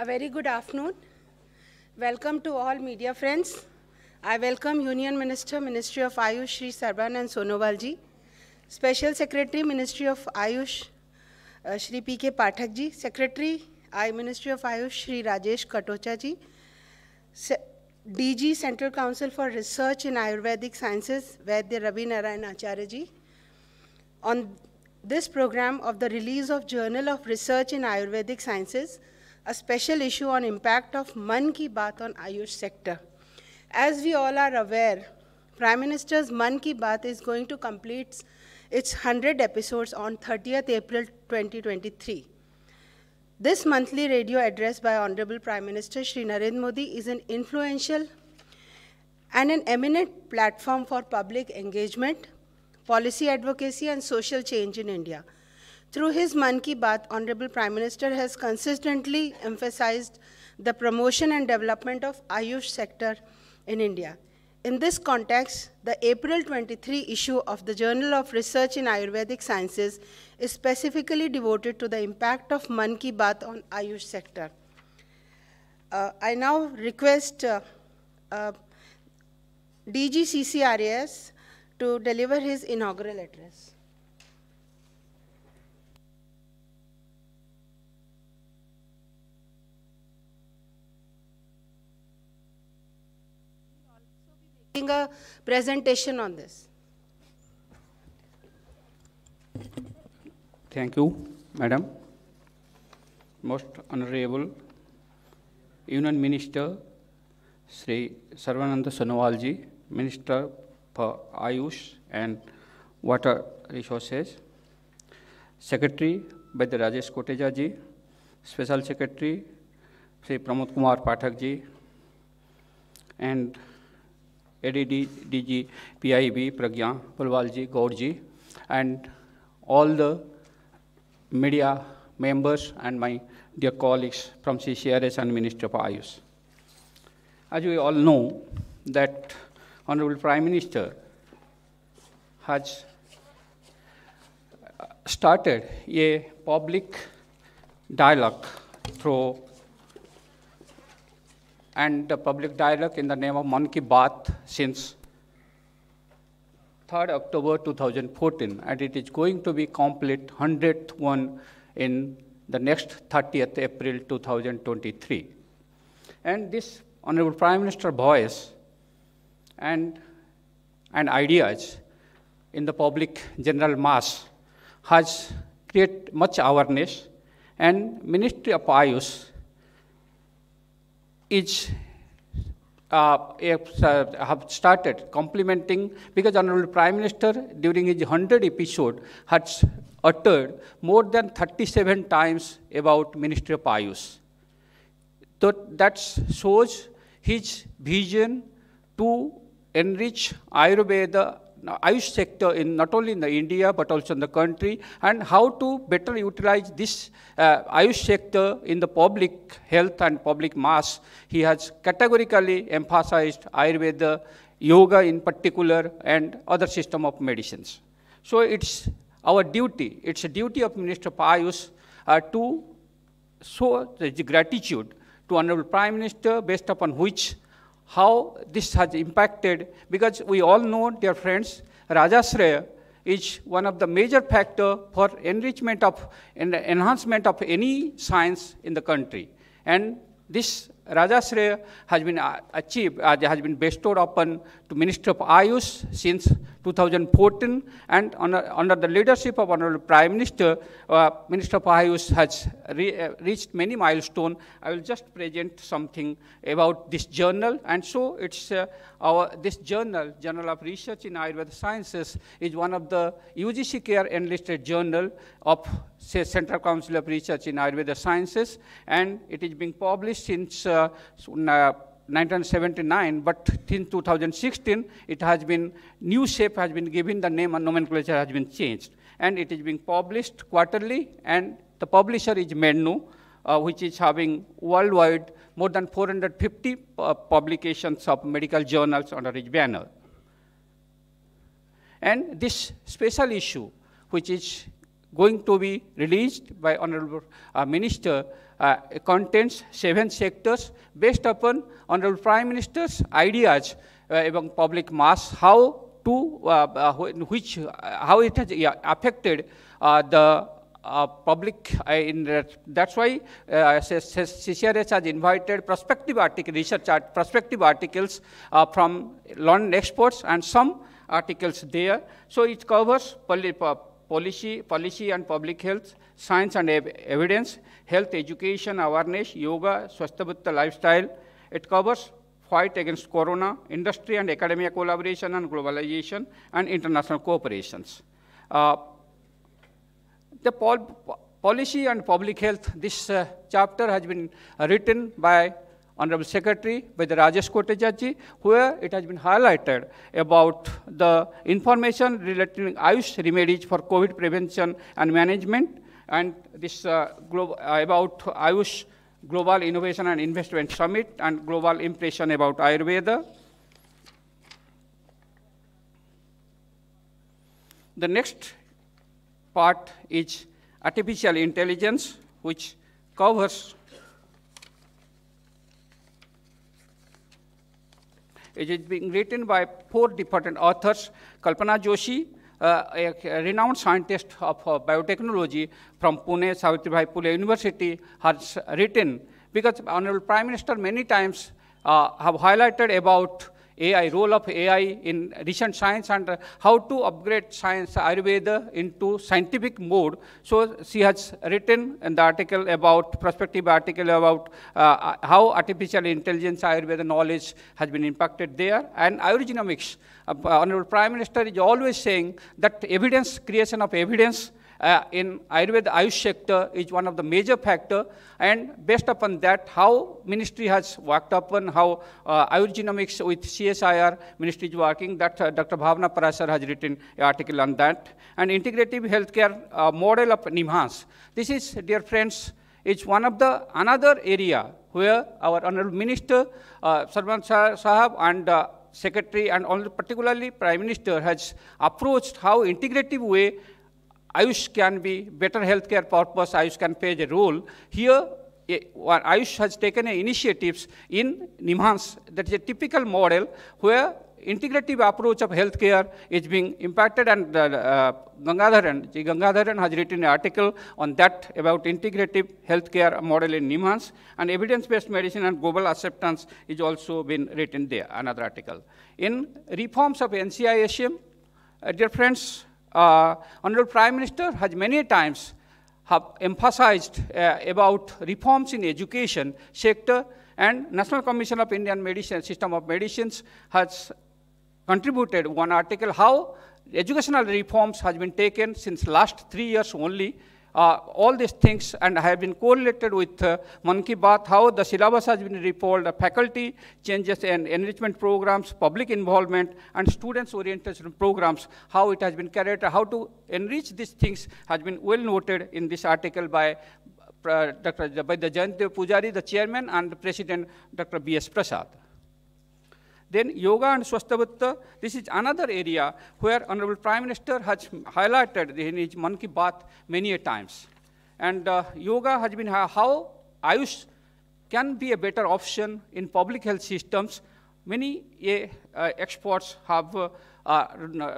A very good afternoon. Welcome to all media friends. I welcome Union Minister, Ministry of Ayush, Sri Sarbanand Sonowalji, Special Secretary, Ministry of Ayush, uh, Shri P.K. Pathakji, Secretary, I, Ministry of Ayush, Shri Rajesh Katochaji, DG, Central Council for Research in Ayurvedic Sciences, Vaidya Ravi Narayan Acharyaji. On this program of the release of Journal of Research in Ayurvedic Sciences, a special issue on impact of Man Ki Baat on Ayush sector. As we all are aware, Prime Minister's Man Ki Baat is going to complete its 100 episodes on 30th April 2023. This monthly radio address by Honorable Prime Minister Shri Narendra Modi is an influential and an eminent platform for public engagement, policy advocacy, and social change in India. Through his Man Ki Baat, Honorable Prime Minister has consistently emphasized the promotion and development of Ayush sector in India. In this context, the April 23 issue of the Journal of Research in Ayurvedic Sciences is specifically devoted to the impact of Man Ki Baat on Ayush sector. Uh, I now request uh, uh, DGCCRAS to deliver his inaugural address. conducting a presentation on this. Thank you, Madam. Most Honorable Union Minister Sri Sarvananda Sonowalji, Minister for Ayush and Water Resources, Secretary by the Rajesh Koteja ji, Special Secretary Sri Pramod Kumar Pathak ji, and ADD, DG, PIB, Pragya, Palwalji, Gaurji, and all the media members and my dear colleagues from CCRS and Ministry of Ayush. As we all know that Honorable Prime Minister has uh, started a public dialogue through and the public dialogue in the name of monkey bath since 3rd October 2014, and it is going to be complete 100th one in the next 30th April 2023. And this Honorable Prime Minister voice and, and ideas in the public general mass has created much awareness and Ministry of Ayush is uh, uh, have started complimenting because Honorable Prime Minister during his 100 episode has uttered more than 37 times about Ministry of Ayush. So that shows his vision to enrich Ayurveda Ayush sector in not only in the India but also in the country and how to better utilize this uh, Ayush sector in the public health and public mass. He has categorically emphasized Ayurveda, yoga in particular and other system of medicines. So it's our duty, it's a duty of Minister Ayush uh, to show the gratitude to Honorable Prime Minister based upon which how this has impacted, because we all know, dear friends, Rajasraya is one of the major factor for enrichment of and enhancement of any science in the country. And this Rajasraya has been uh, achieved, uh, has been bestowed upon to Minister of Ayush since 2014, and under, under the leadership of Honorable Prime Minister, uh, Minister Ayush, has re, uh, reached many milestones. I will just present something about this journal, and so it's uh, our, this journal, Journal of Research in Ayurveda Sciences, is one of the UGC Care enlisted journal of say, Central Council of Research in Ayurveda Sciences, and it is being published since uh, uh, 1979, but since 2016, it has been, new shape has been given, the name and nomenclature has been changed. And it is being published quarterly, and the publisher is Mednu, uh, which is having worldwide more than 450 uh, publications of medical journals under its banner. And this special issue, which is going to be released by Honorable uh, Minister, uh, contains seven sectors based upon Honorable Prime Minister's ideas uh, among public mass, how to, uh, uh, which, how it has yeah, affected the uh, public uh, in That's why uh, CCRS has invited prospective articles, research art, prospective articles uh, from London experts and some articles there. So it covers policy, policy and public health, science and ev evidence, health education, awareness, yoga, swastabhutta lifestyle. It covers fight against corona, industry and academia collaboration and globalization, and international cooperations. Uh, the pol policy and public health, this uh, chapter has been written by Honorable Secretary by the Rajesh Kotejaji, where it has been highlighted about the information relating Ayush remedies for COVID prevention and management, and this uh, about Ayush Global Innovation and Investment Summit and Global Impression about Ayurveda. The next part is artificial intelligence, which covers It is being written by four different authors, Kalpana Joshi, uh, a, renowned scientist of uh, biotechnology from Pune, Savitri Pune University, has written, because Honorable Prime Minister many times uh, have highlighted about AI, role of AI in recent science and how to upgrade science Ayurveda into scientific mode. So she has written in the article about, prospective article about uh, how artificial intelligence Ayurveda knowledge has been impacted there and Ayurgenomics. Uh, Honorable Prime Minister is always saying that evidence, creation of evidence uh, in Ayurveda Ayush sector is one of the major factor and based upon that how ministry has worked upon how uh, Ayurgenomics with CSIR ministry is working that uh, Dr. Bhavna Parasar has written an article on that and integrative healthcare uh, model of NIMHANS. This is dear friends It's one of the another area where our honorable minister uh, Sahab and uh, secretary and particularly prime minister has approached how integrative way Ayush can be better healthcare purpose, Ayush can play a role. Here, Ayush has taken initiatives in NIMHANS. That is a typical model where integrative approach of healthcare is being impacted and uh, Gangadharan, uh, G. Gangadharan has written an article on that about integrative healthcare model in NIMHANS and evidence-based medicine and global acceptance is also been written there, another article. In reforms of NCISM, uh, dear friends, uh, Honorable Prime Minister has many times have emphasized uh, about reforms in education sector and National Commission of Indian Medicine System of Medicines has contributed one article how educational reforms has been taken since last three years only uh, all these things and have been correlated with uh, Mann Ki how the syllabus has been reformed, the faculty changes and enrichment programs, public involvement, and students orientation programs, how it has been carried, how to enrich these things has been well noted in this article by uh, Dr. by the Pujari, the chairman, and the president, Dr. B.S. Prasad. Then yoga and swastavatta. this is another area where Honorable Prime Minister has highlighted in his Manki Ki many many times. And uh, yoga has been how Ayush can be a better option in public health systems. Many uh, experts have uh, uh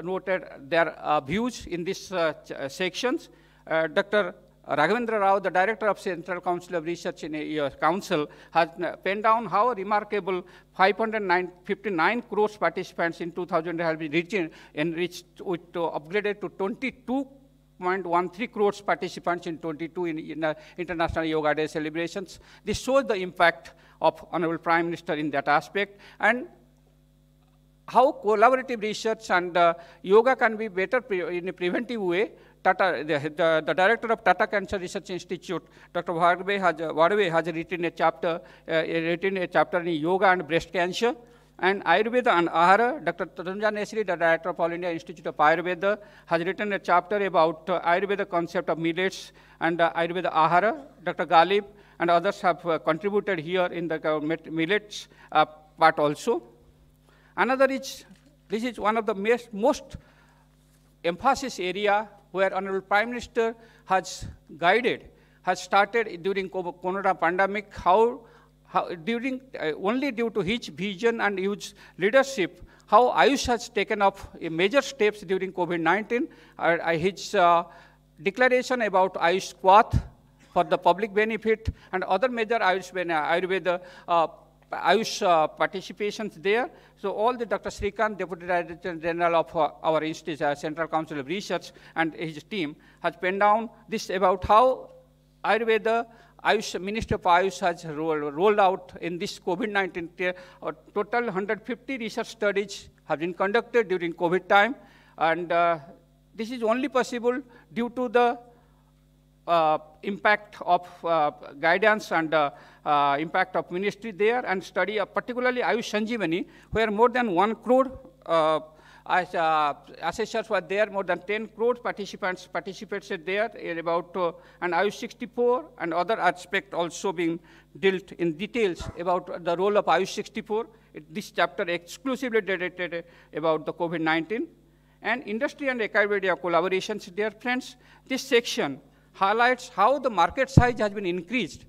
noted their uh, views in these uh, sections. Dr. Raghavendra Rao, the director of Central Council of Research in your uh, council, has uh, penned down how remarkable 559 crores participants in 2000 have been reached, enriched with, uh, upgraded to 22.13 crores participants in 22 in, in uh, International Yoga Day celebrations. This shows the impact of Honorable Prime Minister in that aspect and how collaborative research and uh, yoga can be better in a preventive way Tata, the, the, the, director of Tata Cancer Research Institute, Dr. Varve has, Varve has written a chapter, uh, written a chapter in yoga and breast cancer. And Ayurveda and Ahara, Dr. Tatunja Nesri, the director of All India Institute of Ayurveda, has written a chapter about uh, Ayurveda concept of millets and uh, Ayurveda Ahara. Dr. Galip and others have uh, contributed here in the millets uh, part also. Another is, this is one of the most, most emphasis area where Honorable Prime Minister has guided, has started during corona pandemic, how, how during, uh, only due to his vision and his leadership, how Ayush has taken up major steps during COVID-19, uh, uh, his uh, declaration about Ayush for the public benefit and other major Ayush, Ayurveda uh, Ayush uh, participations there. So all the Dr. Srikant, Deputy Director General of uh, our Institute, uh, Central Council of Research, and his team has penned down this about how Ayurveda, Ayush, Minister of Ayush has roll, rolled out in this COVID-19. Uh, total 150 research studies have been conducted during COVID time, and uh, this is only possible due to the uh, impact of uh, guidance and uh, impact of ministry there and study particularly Ayush Sanjeevani, where more than one crore as, uh, assessors were there, more than 10 crore participants participated there about uh, and IU 64 and other aspect also being dealt in details about the role of IU 64. this chapter exclusively dedicated about the COVID-19 and industry and academia collaborations, dear friends. This section highlights how the market size has been increased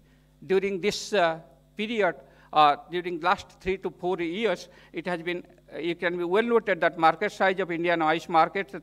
during this uh, period, uh, during last three to four years. It has been, uh, you can be well noted that market size of Indian ICE market uh,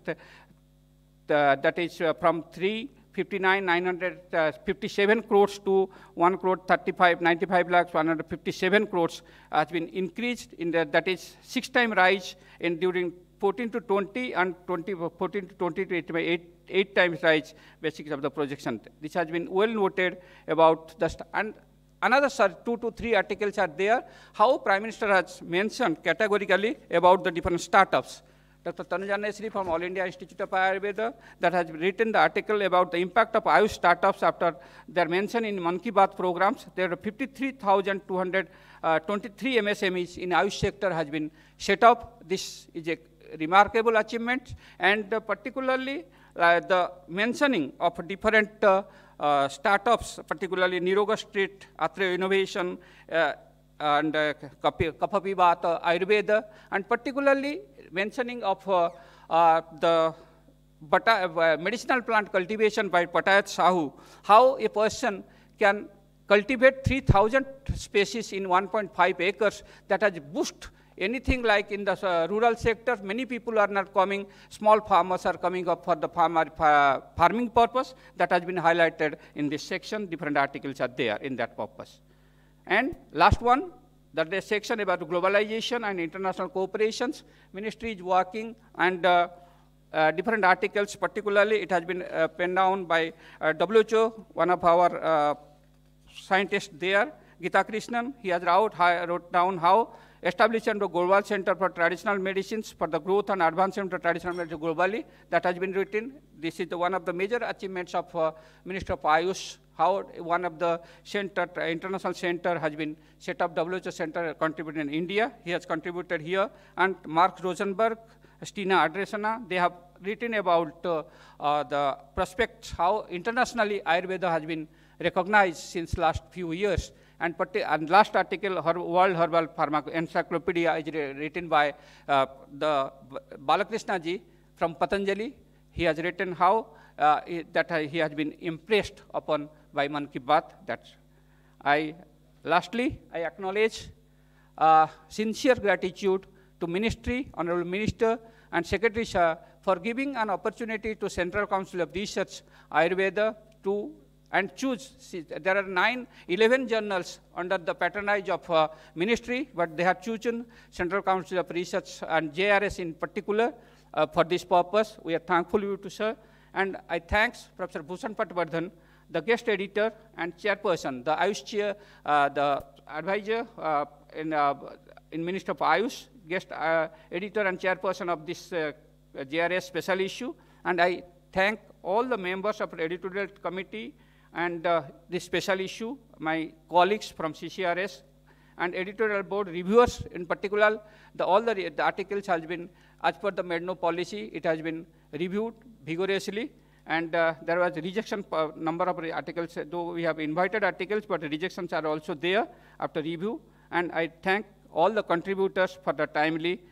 that, that is uh, from 359,957 crores to 1 crore 35, 95 lakhs, 157 crores has been increased in the, that is six time rise in during 14 to 20 and 20, 14 to 20 to 8, eight times rise basics of the projection. This has been well noted about the, and another two to three articles are there, how Prime Minister has mentioned categorically about the different startups. Dr. Tanuja Nesri from All India Institute of Ayurveda that has written the article about the impact of Ayush startups after their mention in Monkey Bath programs. There are 53,223 uh, MSMEs in Ayush sector has been set up. This is a remarkable achievement and particularly uh, the mentioning of different uh, uh, startups, particularly Niroga Street, Atreya Innovation, and uh, Kapapivata Ayurveda, and particularly mentioning of the medicinal plant cultivation by Patayat Sahu, how a person can cultivate 3,000 species in 1.5 acres that has boosted anything like in the uh, rural sector, many people are not coming, small farmers are coming up for the farmer, uh, farming purpose. That has been highlighted in this section. Different articles are there in that purpose. And last one, the section about globalization and international cooperations. Ministry is working and uh, uh, different articles, particularly it has been uh, penned down by uh, WHO, one of our uh, scientists there, Gita Krishnan. He has wrote, wrote down how establishment of global center for traditional medicines for the growth and advancement of traditional medicine globally that has been written. This is the, one of the major achievements of uh, Minister of Ayush, how one of the center, international center has been set up, WHO center contributed in India. He has contributed here. And Mark Rosenberg, Stina Adresana, they have written about uh, uh, the prospects, how internationally Ayurveda has been recognized since last few years. And, uh, and last article, Her World Herbal Pharmac Encyclopedia, is written by uh, the Balakrishna ji from Patanjali. He has written how uh, that uh, he has been impressed upon by Man Ki Baat. That's I, lastly, I acknowledge uh, sincere gratitude to Ministry, Honorable Minister, and Secretary Shah for giving an opportunity to Central Council of Research Ayurveda to and choose. See, there are nine, 11 journals under the patronage of uh, ministry, but they have chosen Central Council of Research and JRS in particular uh, for this purpose. We are thankful you to sir. And I thanks Professor Bhushan Patwardhan, the guest editor and chairperson, the Ayush chair, uh, the advisor uh, in, uh, in Minister of Ayush, guest uh, editor and chairperson of this JRS special issue. And I thank all the members of the editorial committee and uh, this special issue, my colleagues from CCRS and editorial board reviewers in particular, the, all the, the, articles has been, as per the Medno policy, it has been reviewed vigorously and uh, there was rejection number of articles, though we have invited articles, but rejections are also there after review. And I thank all the contributors for the timely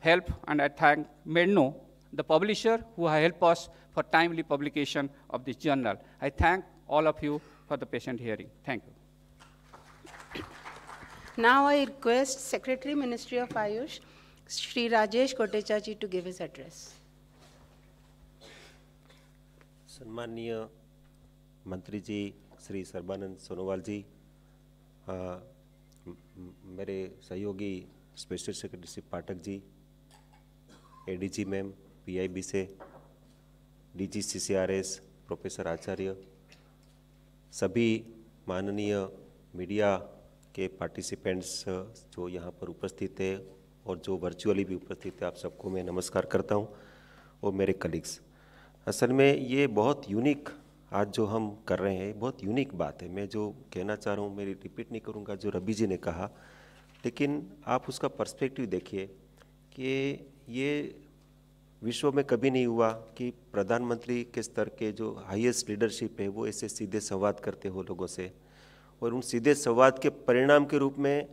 help, and I thank Medno, the publisher, who helped us for timely publication of this journal. I thank all of you for the patient hearing. Thank you. Now I request Secretary Ministry of Ayush, Sri Rajesh Kotechaji to give his address. सन्माननीय मंत्री जी श्री सर्बानंद सोनोवाल जी आ, मेरे सहयोगी special secretary Shri Pathak ji ADG ma'am PIB से DGCCRS professor आचार्य सभी माननीय media के participants uh, जो यहाँ पर उपस्थित है और जो वर्चुअली भी उपस्थित है आप सबको मैं नमस्कार करता हूँ और मेरे कलीग्स असल में ये बहुत यूनिक आज जो हम कर रहे हैं बहुत यूनिक बात है मैं जो कहना चाह रहा हूँ मेरी रिपीट नहीं करूँगा जो रबी जी ने कहा लेकिन आप उसका पर्सपेक्टिव देखिए कि ये विश्व में कभी नहीं हुआ कि प्रधानमंत्री के स्तर के जो हाईएस्ट लीडरशिप है वो ऐसे सीधे संवाद करते हो लोगों से और उन सीधे संवाद के परिणाम के रूप में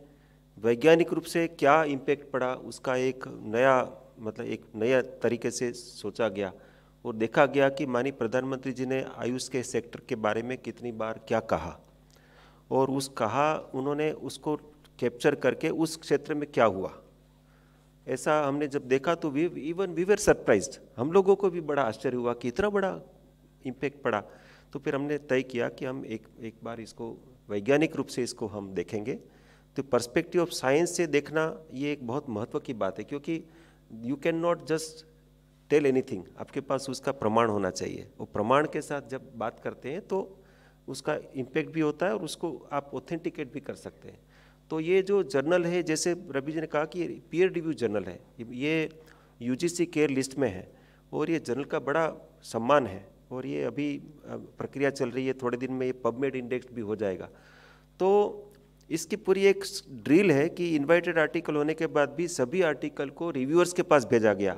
वैज्ञानिक रूप से क्या इम्पेक्ट पड़ा उसका एक नया मतलब एक नया तरीके से सोचा गया और देखा गया कि माननीय प्रधानमंत्री जी ने आयुष के सेक्टर के बारे में कितनी बार क्या कहा और उस कहा उन्होंने उसको कैप्चर करके उस क्षेत्र में क्या हुआ ऐसा हमने जब देखा तो we even we were surprise हम लोगों को भी बड़ा आश्चर्य हुआ कि इतना बड़ा इम्पेक्ट पड़ा तो फिर हमने तय किया कि हम एक एक बार इसको वैज्ञानिक रूप से इसको हम देखेंगे तो पर्सपेक्टिव ऑफ साइंस से देखना ये एक बहुत महत्व की बात है क्योंकि you can not just tell anything आपके पास उसका प्रमाण होना चाहिए वो प्रमाण के साथ जब बात करते हैं तो उसका इम्पैक्ट भी होता है और उसको आप ऑथेंटिकेट भी कर सकते हैं तो ये जो जर्नल है जैसे रवि जी ने कहा कि पीयर रिव्यू जर्नल है ये यूजीसी केयर लिस्ट में है और ये जर्नल का बड़ा सम्मान है और ये अभी प्रक्रिया चल रही है थोड़े दिन में ये पबमेड इंडेक्स भी हो जाएगा तो इसकी पूरी एक ड्रिल है कि इनवाइटेड आर्टिकल होने के बाद भी सभी आर्टिकल को रिव्यूअर्स के पास भेजा गया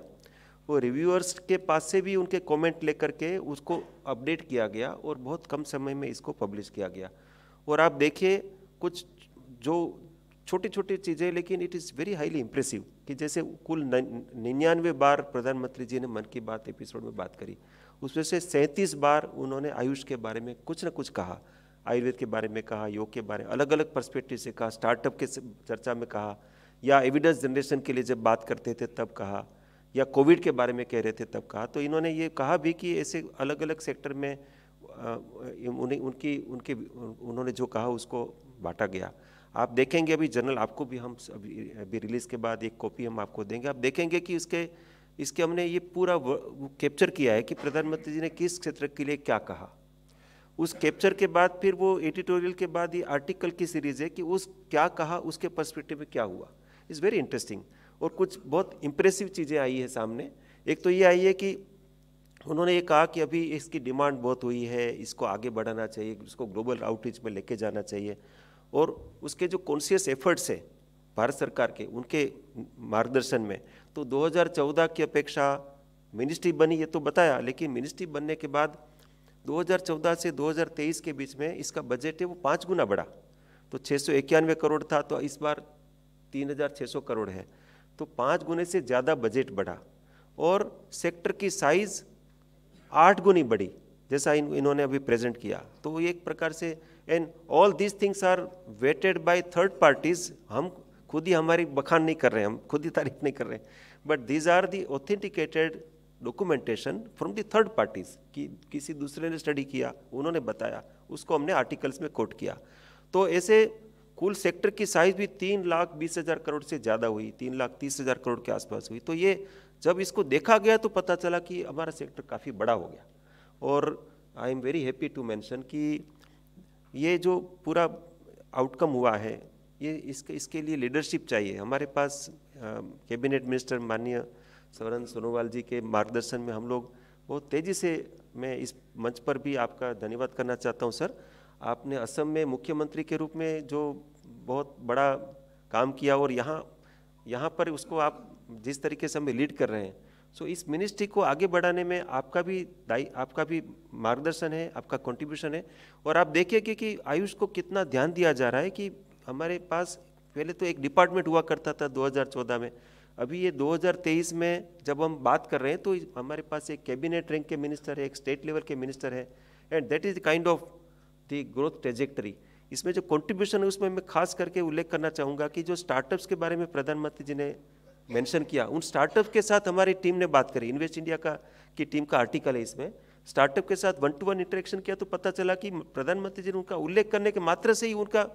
वो रिव्यूअर्स के पास से भी उनके कमेंट लेकर के उसको अपडेट किया गया और बहुत कम समय में इसको पब्लिश किया गया और आप देखिए कुछ जो छोटी छोटी चीज़ें लेकिन it is very highly impressive कि जैसे कुल निन्यानवे बार प्रधानमंत्री जी ने मन की बात एपिसोड में बात करी उसमें से सैंतीस बार उन्होंने आयुष के बारे में कुछ ना कुछ कहा आयुर्वेद के बारे में कहा योग के बारे में अलग अलग पर्सपेक्टिव से कहा स्टार्टअप के चर्चा में कहा या एविडेंस जनरेशन के लिए जब बात करते थे तब कहा या कोविड के बारे में कह रहे थे तब कहा तो इन्होंने ये कहा भी कि ऐसे अलग अलग सेक्टर में उन्हें उनकी उनके उन्होंने जो कहा उसको बांटा गया आप देखेंगे अभी जर्नल आपको भी हम अभी अभी रिलीज़ के बाद एक कॉपी हम आपको देंगे आप देखेंगे कि इसके इसके हमने ये पूरा कैप्चर किया है कि प्रधानमंत्री जी ने किस क्षेत्र के लिए क्या कहा उस कैप्चर के बाद फिर वो एडिटोरियल के बाद ये आर्टिकल की सीरीज़ है कि उस क्या कहा उसके पर्सपेक्टिव में क्या हुआ इज़ वेरी इंटरेस्टिंग और कुछ बहुत इंप्रेसिव चीज़ें आई है सामने एक तो ये आई है कि उन्होंने ये कहा कि अभी इसकी डिमांड बहुत हुई है इसको आगे बढ़ाना चाहिए इसको ग्लोबल आउटरीच में लेके जाना चाहिए और उसके जो कॉन्शियस एफर्ट्स है भारत सरकार के उनके मार्गदर्शन में तो 2014 की अपेक्षा मिनिस्ट्री बनी ये तो बताया लेकिन मिनिस्ट्री बनने के बाद 2014 से 2023 के बीच में इसका बजट है वो पाँच गुना बढ़ा तो छः करोड़ था तो इस बार 3,600 करोड़ है तो पाँच गुने से ज़्यादा बजट बढ़ा और सेक्टर की साइज़ आठ गुनी बढ़ी जैसा इन इन्होंने अभी प्रेजेंट किया तो एक प्रकार से and all these things are vetted by third parties हम खुद ही हमारी बखान नहीं कर रहे हैं हम खुद ही तारीफ नहीं कर रहे हैं but these are the authenticated documentation from the third parties कि किसी दूसरे ने स्टडी किया उन्होंने बताया उसको हमने आर्टिकल्स में कोट किया तो ऐसे कुल सेक्टर की साइज भी तीन लाख बीस हज़ार करोड़ से ज़्यादा हुई तीन लाख तीस हज़ार करोड़ के आसपास हुई तो ये जब इसको देखा गया तो पता चला कि हमारा सेक्टर काफ़ी बड़ा हो गया और I am very happy to mention कि ये जो पूरा आउटकम हुआ है ये इसके इसके लिए लीडरशिप चाहिए हमारे पास कैबिनेट मिनिस्टर माननीय सवरन सोनोवाल जी के मार्गदर्शन में हम लोग बहुत तेज़ी से मैं इस मंच पर भी आपका धन्यवाद करना चाहता हूं सर आपने असम में मुख्यमंत्री के रूप में जो बहुत बड़ा काम किया और यहाँ यहाँ पर उसको आप जिस तरीके से हमें लीड कर रहे हैं सो इस मिनिस्ट्री को आगे बढ़ाने में आपका भी दाई आपका भी मार्गदर्शन है आपका कंट्रीब्यूशन है और आप देखिए कि, कि आयुष को कितना ध्यान दिया जा रहा है कि हमारे पास पहले तो एक डिपार्टमेंट हुआ करता था 2014 में अभी ये 2023 में जब हम बात कर रहे हैं तो हमारे पास एक कैबिनेट रैंक के मिनिस्टर है एक स्टेट लेवल के मिनिस्टर है and that is kind of the growth trajectory इसमें जो कंट्रीब्यूशन है उसमें मैं खास करके उल्लेख करना चाहूँगा कि जो स्टार्टअप्स के बारे में प्रधानमंत्री जी ने मेंशन किया उन स्टार्टअप के साथ हमारी टीम ने बात करी इन्वेस्ट इंडिया का की टीम का आर्टिकल है इसमें स्टार्टअप के साथ वन टू वन इंटरेक्शन किया तो पता चला कि प्रधानमंत्री जी ने उनका उल्लेख करने के मात्र से ही उनका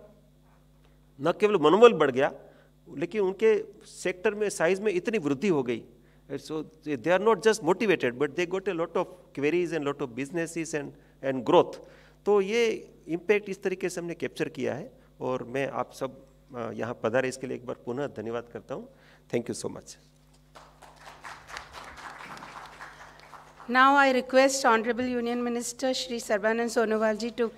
न केवल मनोबल बढ़ गया लेकिन उनके सेक्टर में साइज में इतनी वृद्धि हो गई so they are not just motivated but they got a lot of queries and lot of business and and growth तो ये इम्पैक्ट इस तरीके से हमने कैप्चर किया है और मैं आप सब यहाँ पधारे इसके लिए एक बार पुनः धन्यवाद करता हूँ Thank you so much. Now I request Honorable Union Minister Shri Sarbanand Sonowalji to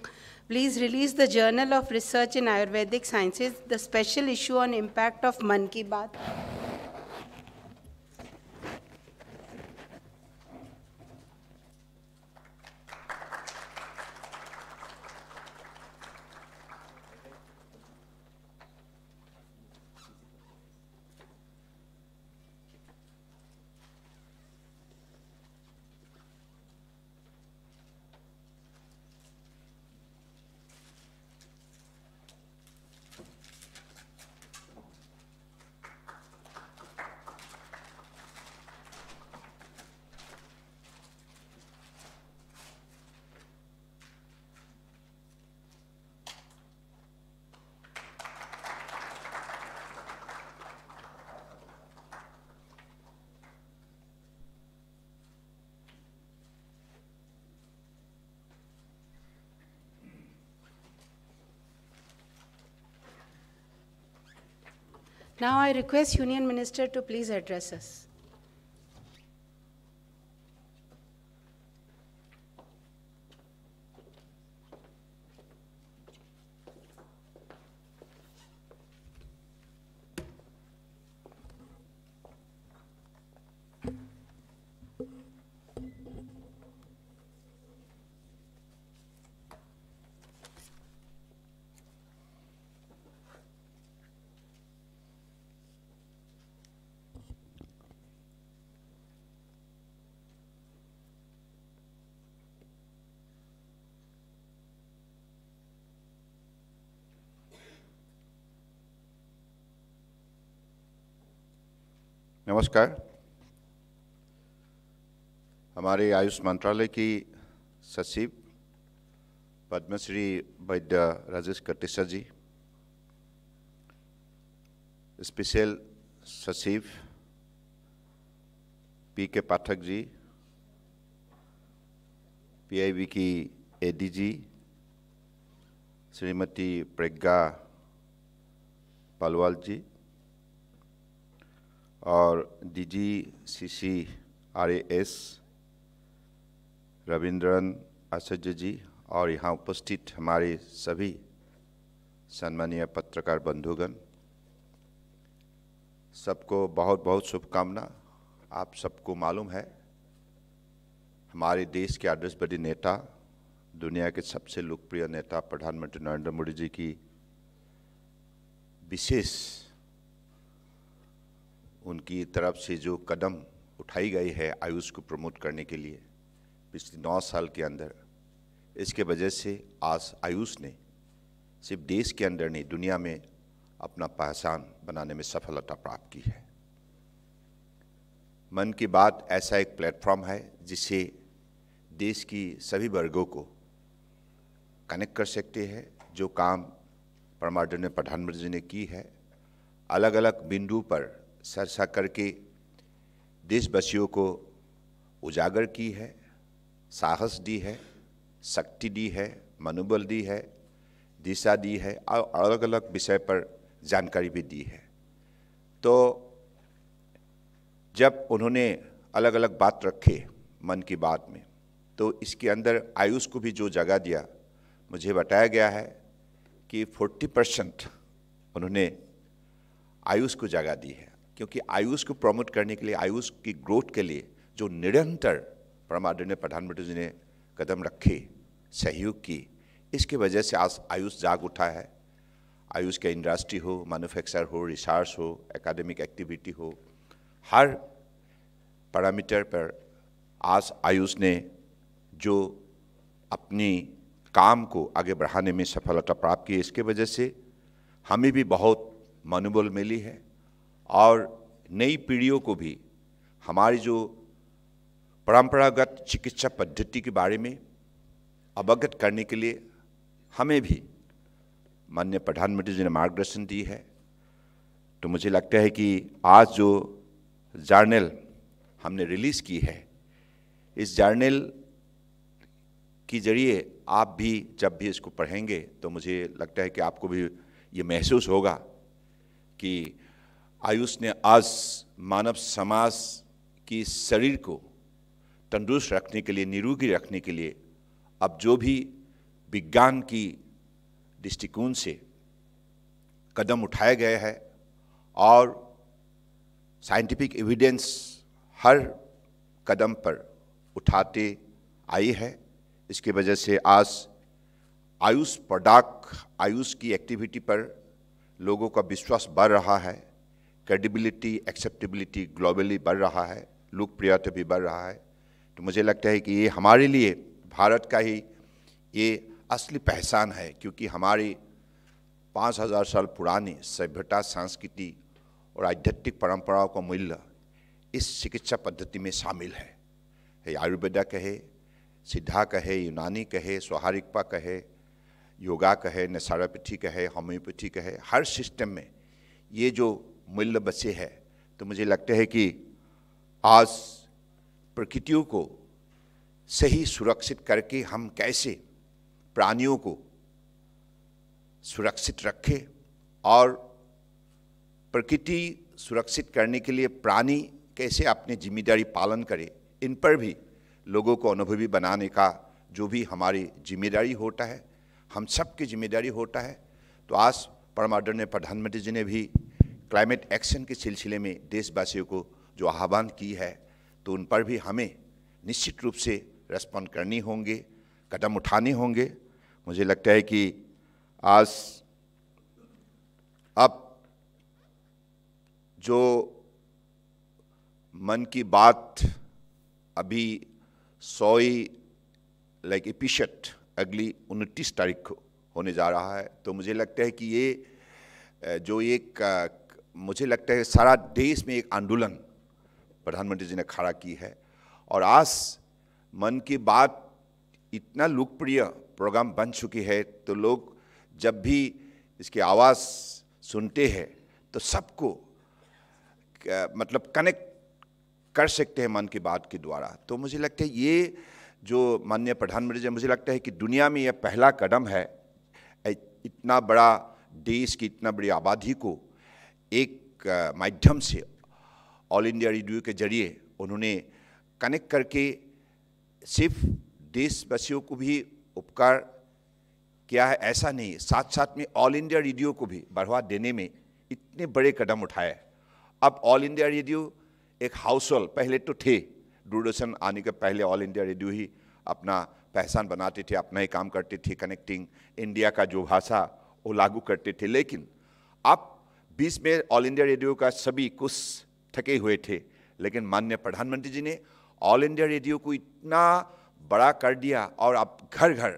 please release the Journal of Research in Ayurvedic Sciences, the special issue on impact of Man Ki Baat. Now I request Union Minister to please address us. नमस्कार हमारे आयुष मंत्रालय की सचिव Padmashri Vaidya Rajesh Kateshwar ji special सचिव P K Pathak ji PIB की ADG Shrimati Pragya Palwal ji और DG CC RAS Ravindran Acharya ji और यहाँ उपस्थित हमारे सभी सम्मानीय पत्रकार बंधुगण सबको बहुत बहुत शुभकामना आप सबको मालूम है हमारे देश के आदर्श बड़ी नेता दुनिया के सबसे लोकप्रिय नेता प्रधानमंत्री नरेंद्र मोदी जी की विशेष उनकी तरफ से जो कदम उठाई गई है आयुष को प्रमोट करने के लिए पिछले नौ साल के अंदर इसके वजह से आज आयुष ने सिर्फ देश के अंदर नहीं दुनिया में अपना पहचान बनाने में सफलता प्राप्त की है मन की बात ऐसा एक प्लेटफॉर्म है जिससे देश की सभी वर्गों को कनेक्ट कर सकते हैं जो काम परमाडन प्रधानमंत्री जी ने की है अलग अलग बिंदु पर सरसा करके देशवासियों को उजागर की है साहस दी है शक्ति दी है मनोबल दी है दिशा दी है और अलग अलग विषय पर जानकारी भी दी है तो जब उन्होंने अलग अलग बात रखे मन की बात में तो इसके अंदर आयुष को भी जो जगह दिया मुझे बताया गया है कि 40 परसेंट उन्होंने आयुष को जगह दी है क्योंकि आयुष को प्रमोट करने के लिए आयुष की ग्रोथ के लिए जो निरंतर परमादरणीय प्रधानमंत्री जी ने कदम रखे सहयोग की इसके वजह से आज आयुष जाग उठा है आयुष का इंडस्ट्री हो मैन्युफैक्चर हो रिसर्च हो एकेडमिक एक्टिविटी हो हर पैरामीटर पर आज आयुष ने जो अपनी काम को आगे बढ़ाने में सफलता प्राप्त की इसके वजह से हमें भी बहुत मनोबल मिली है और नई पीढ़ियों को भी हमारी जो परंपरागत चिकित्सा पद्धति के बारे में अवगत करने के लिए हमें भी माननीय प्रधानमंत्री जी ने मार्गदर्शन दी है तो मुझे लगता है कि आज जो जर्नल हमने रिलीज़ की है इस जर्नल के जरिए आप भी जब भी इसको पढ़ेंगे तो मुझे लगता है कि आपको भी ये महसूस होगा कि आयुष ने आज मानव समाज की शरीर को तंदुरुस्त रखने के लिए निरोगी रखने के लिए अब जो भी विज्ञान की दृष्टिकोण से कदम उठाए गए हैं और साइंटिफिक एविडेंस हर कदम पर उठाते आई है इसके वजह से आज आयुष प्रोडक्ट आयुष की एक्टिविटी पर लोगों का विश्वास बढ़ रहा है क्रेडिबिलिटी एक्सेप्टेबिलिटी ग्लोबली बढ़ रहा है लोकप्रियता भी बढ़ रहा है तो मुझे लगता है कि ये हमारे लिए भारत का ही ये असली पहचान है क्योंकि हमारी पाँच हज़ार साल पुरानी सभ्यता संस्कृति और आध्यात्मिक परंपराओं का मूल्य इस चिकित्सा पद्धति में शामिल है आयुर्वेदा कहे सिद्धा कहे यूनानी कहे स्वाहारिकपा कहे योगा कहे नसारापैथी कहे होम्योपैथी कहे हर सिस्टम में ये जो मूल्य बचे हैं तो मुझे लगता है कि आज प्रकृतियों को सही सुरक्षित करके हम कैसे प्राणियों को सुरक्षित रखें और प्रकृति सुरक्षित करने के लिए प्राणी कैसे अपनी जिम्मेदारी पालन करे इन पर भी लोगों को अनुभवी बनाने का जो भी हमारी जिम्मेदारी होता है हम सब की जिम्मेदारी होता है तो आज परमाडर ने प्रधानमंत्री जी ने भी क्लाइमेट एक्शन के सिलसिले में देशवासियों को जो आह्वान की है तो उन पर भी हमें निश्चित रूप से रेस्पॉन्ड करनी होंगे कदम उठाने होंगे मुझे लगता है कि आज अब जो मन की बात अभी सौई लाइक एपिशट अगली उनतीस तारीख को होने जा रहा है तो मुझे लगता है कि ये जो एक मुझे लगता है सारा देश में एक आंदोलन प्रधानमंत्री जी ने खड़ा की है और आज मन की बात इतना लोकप्रिय प्रोग्राम बन चुकी है तो लोग जब भी इसकी आवाज़ सुनते हैं तो सबको मतलब कनेक्ट कर सकते हैं मन की बात के द्वारा तो मुझे लगता है ये जो माननीय प्रधानमंत्री जी मुझे लगता है कि दुनिया में यह पहला कदम है इतना बड़ा देश की इतना बड़ी आबादी को एक माध्यम से ऑल इंडिया रेडियो के जरिए उन्होंने कनेक्ट करके सिर्फ देशवासियों को भी उपकार किया है ऐसा नहीं साथ साथ में ऑल इंडिया रेडियो को भी बढ़ावा देने में इतने बड़े कदम उठाए अब ऑल इंडिया रेडियो एक हाउस पहले तो थे दूरदर्शन आने के पहले ऑल इंडिया रेडियो ही अपना पहचान बनाते थे अपना ही काम करते थे कनेक्टिंग इंडिया का जो भाषा वो लागू करते थे लेकिन अब बीच में ऑल इंडिया रेडियो का सभी कुछ थके हुए थे लेकिन माननीय प्रधानमंत्री जी ने ऑल इंडिया रेडियो को इतना बड़ा कर दिया और अब घर घर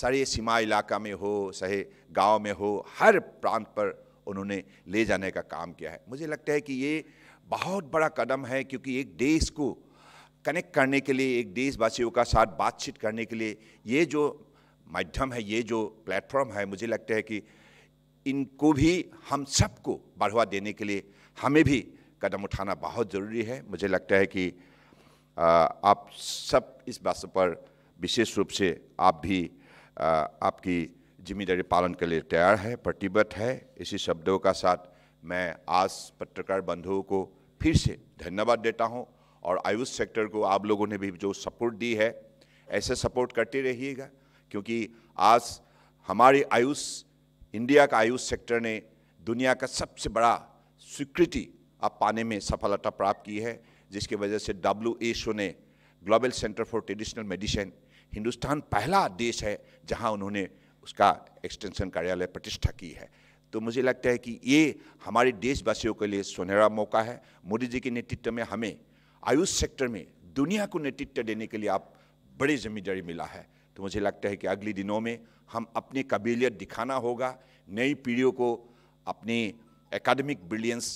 सारे सीमा इलाका में हो सहे गांव में हो हर प्रांत पर उन्होंने ले जाने का काम किया है मुझे लगता है कि ये बहुत बड़ा कदम है क्योंकि एक देश को कनेक्ट करने के लिए एक देशवासियों का साथ बातचीत करने के लिए ये जो माध्यम है ये जो प्लेटफॉर्म है मुझे लगता है कि इनको भी हम सबको बढ़ावा देने के लिए हमें भी कदम उठाना बहुत ज़रूरी है मुझे लगता है कि आप सब इस बात पर विशेष रूप से आप भी आपकी जिम्मेदारी पालन के लिए तैयार है प्रतिबद्ध है इसी शब्दों का साथ मैं आज पत्रकार बंधुओं को फिर से धन्यवाद देता हूँ और आयुष सेक्टर को आप लोगों ने भी जो सपोर्ट दी है ऐसे सपोर्ट करते रहिएगा क्योंकि आज हमारी आयुष इंडिया का आयुष सेक्टर ने दुनिया का सबसे बड़ा स्वीकृति अब पाने में सफलता प्राप्त की है जिसकी वजह से डब्ल्यू एच ने global centre for traditional medicine Hindustan पहला देश है जहां उन्होंने उसका एक्सटेंशन कार्यालय प्रतिष्ठा की है तो मुझे लगता है कि ये हमारे देशवासियों के लिए सुनहरा मौका है मोदी जी के नेतृत्व में हमें आयुष सेक्टर में दुनिया को नेतृत्व देने के लिए आप बड़ी जिम्मेदारी मिला है तो मुझे लगता है कि अगले दिनों में हम अपनी काबिलियत दिखाना होगा नई पीढ़ियों को अपनी एकेडमिक ब्रिलियंस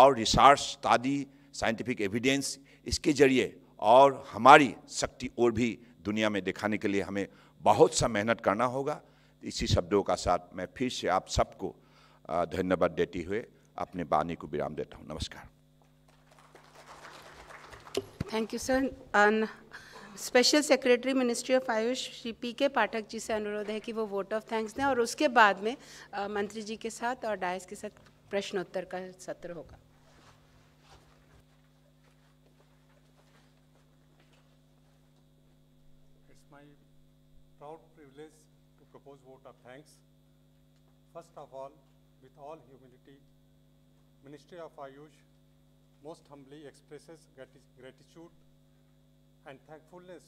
और रिसर्च तादी साइंटिफिक एविडेंस इसके जरिए और हमारी शक्ति और भी दुनिया में दिखाने के लिए हमें बहुत सा मेहनत करना होगा इसी शब्दों का साथ मैं फिर से आप सबको धन्यवाद देते हुए अपने वाणी को विराम देता हूँ नमस्कार thank you sir special secretary ministry of AYUSH Shri P K Pathak जी से अनुरोध है कि वो वोट ऑफ थैंक्स दें और उसके बाद में आ, मंत्री जी के साथ और डायस के साथ प्रश्नोत्तर का सत्र होगा It's my proud privilege to propose vote of thanks. First of all, with all humility, Ministry of Ayush most humbly expresses gratitude and thankfulness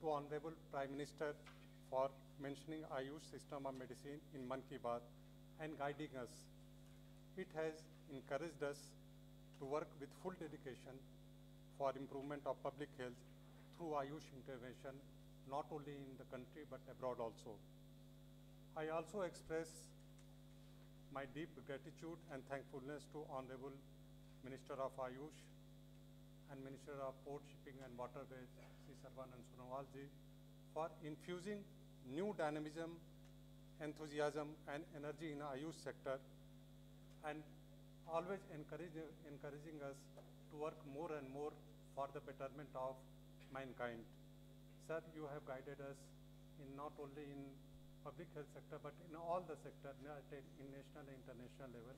to Honorable Prime Minister for mentioning Ayush system of medicine in Man Ki Baat and guiding us. It has encouraged us to work with full dedication for improvement of public health through Ayush intervention, not only in the country but abroad also. I also express my deep gratitude and thankfulness to Honorable Minister of Ayush and Minister of Port, Shipping and Waterways, Sri and Sonowalji, for infusing new dynamism, enthusiasm and energy in our youth sector and always encourage, encouraging us to work more and more for the betterment of mankind. Sir, you have guided us in not only in public health sector but in all the sector in national and international level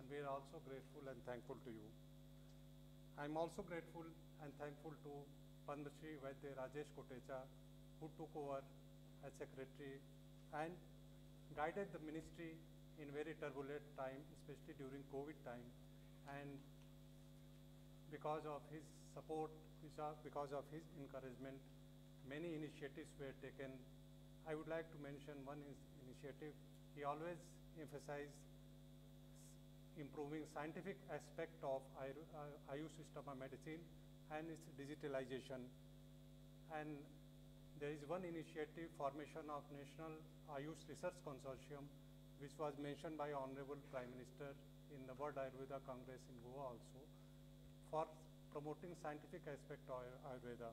and we are also grateful and thankful to you. I am also grateful and thankful to Padmasri Vaidya Rajesh Kotecha, who took over as secretary and guided the ministry in very turbulent time, especially during COVID time. And because of his support, because of his encouragement, many initiatives were taken. I would like to mention one initiative. He always emphasized improving scientific aspect of IU system of medicine and its digitalization. And there is one initiative, formation of National Ayush Research Consortium, which was mentioned by Honorable Prime Minister in the World Ayurveda Congress in Goa also, for promoting scientific aspect of Ayurveda.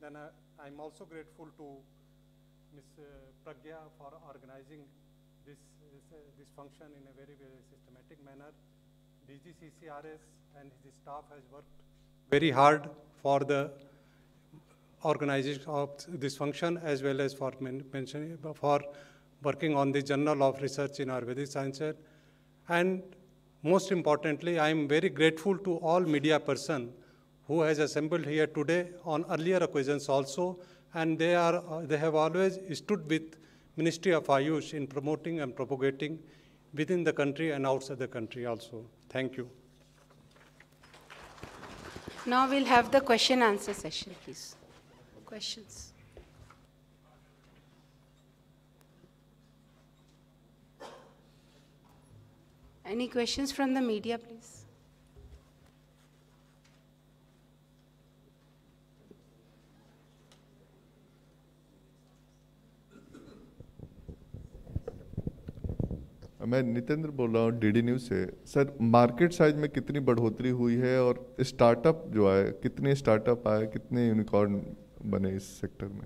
Then uh, I, am also grateful to Ms. Uh, Pragya for organizing this, uh, this function in a very, very systematic manner. DGCCRS and his staff has worked very hard for the organization of this function as well as for mentioning for working on the Journal of Research in Ayurvedic science. And most importantly, I am very grateful to all media person who has assembled here today on earlier occasions also, and they, are, they have always stood with Ministry of Ayush in promoting and propagating within the country and outside the country also. Thank you. Now we'll have the question answer session, please. Questions? Any questions from the media, please? मैं नितेंद्र बोल रहा हूँ DD news से sir market size में कितनी बढ़ोतरी हुई है और स्टार्टअप जो है कितने स्टार्टअप आए कितने यूनिकॉर्न बने इस सेक्टर में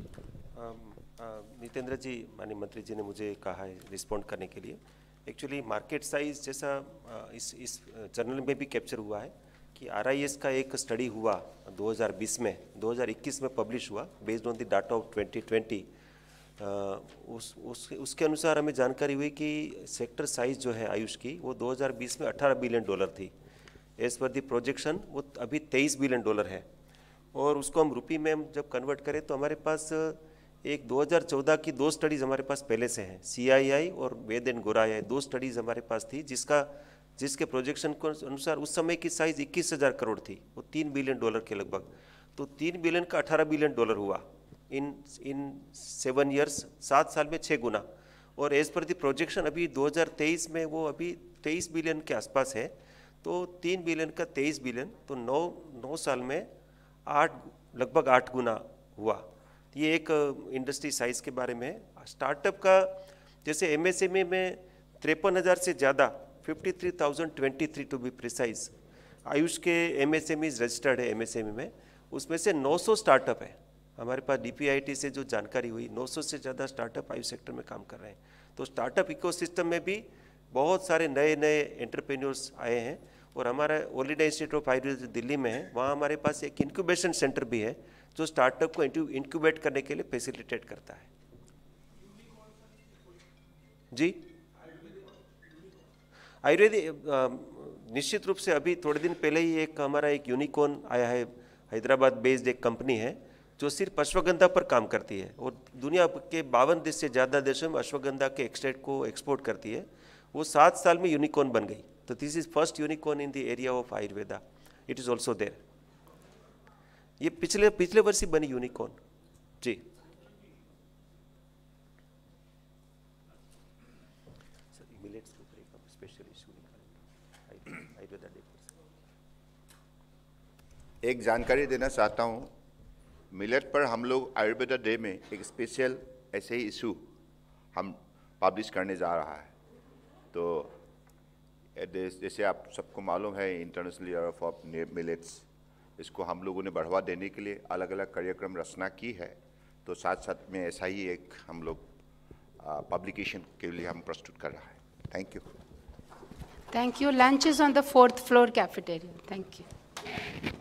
um, uh, नितेंद्र जी माननीय मंत्री जी ने मुझे कहा है रिस्पॉन्ड करने के लिए एक्चुअली मार्केट साइज जैसा uh, इस इस जर्नल uh, में भी कैप्चर हुआ है कि आर का एक स्टडी हुआ 2020 में 2021 में पब्लिश हुआ based on the data of 2020 उस, उस उसके अनुसार हमें जानकारी हुई कि सेक्टर साइज जो है आयुष की वो 2020 में 18 बिलियन डॉलर थी एज़ पर दी प्रोजेक्शन वो अभी 23 बिलियन डॉलर है और उसको हम रुपी में हम जब कन्वर्ट करें तो हमारे पास एक 2014 की दो स्टडीज़ हमारे पास पहले से हैं सीआईआई और वेद एंड गोरा दो स्टडीज़ हमारे पास थी जिसका जिसके प्रोजेक्शन के अनुसार उस समय की साइज़ इक्कीस हज़ार करोड़ थी वो तीन बिलियन डॉलर के लगभग तो तीन बिलियन का अठारह बिलियन डॉलर हुआ इन इन सेवन ईयर्स सात साल में छः गुना और एज़ पर दी प्रोजेक्शन अभी 2023 में वो अभी 23 बिलियन के आसपास है तो तीन बिलियन का 23 बिलियन तो नौ नौ साल में आठ लगभग आठ गुना हुआ ये एक इंडस्ट्री uh, साइज के बारे में स्टार्टअप का जैसे एम एस एम ए में तिरपन हज़ार से ज़्यादा fifty three thousand twenty three to be precise AYUSH के MSMEs registered है एम एस एम ई में उसमें से नौ सौ स्टार्टअप है हमारे पास डीपीआईटी से जो जानकारी हुई 900 से ज़्यादा स्टार्टअप आयु सेक्टर में काम कर रहे हैं तो स्टार्टअप इकोसिस्टम में भी बहुत सारे नए नए एंटरप्रेन्योर्स आए हैं और हमारा ओलिडा इंस्टीट्यूट ऑफ आयुर्वेद दिल्ली में है वहाँ हमारे पास एक इंक्यूबेशन सेंटर भी है जो स्टार्टअप को इंक्यूबेट करने के लिए फैसिलिटेट करता है जी आयुर्वेदिक निश्चित रूप से अभी थोड़े दिन पहले ही एक हमारा एक यूनिकॉर्न आया है हैदराबाद बेस्ड एक कंपनी है जो सिर्फ अश्वगंधा पर काम करती है और दुनिया के बावन देश से ज़्यादा देशों में अश्वगंधा के एक्सटेट को एक्सपोर्ट करती है वो सात साल में यूनिकॉर्न बन गई तो this is first unicorn in the area of Ayurveda it is also there ये पिछले पिछले वर्ष ही बनी यूनिकॉर्न जी एक जानकारी देना चाहता हूँ मिलेट पर हम लोग आयुर्वेदा डे में एक स्पेशल ऐसे ही इशू हम पब्लिश करने जा रहा है तो जैसे आप सबको मालूम है इंटरनेशनल ईयर ऑफ मिलेट्स इसको हम लोगों ने बढ़ावा देने के लिए अलग अलग कार्यक्रम रचना की है तो साथ साथ में ऐसा ही एक हम लोग पब्लिकेशन के लिए हम प्रस्तुत कर रहा है thank you thank you lunch is on the fourth floor cafeteria thank you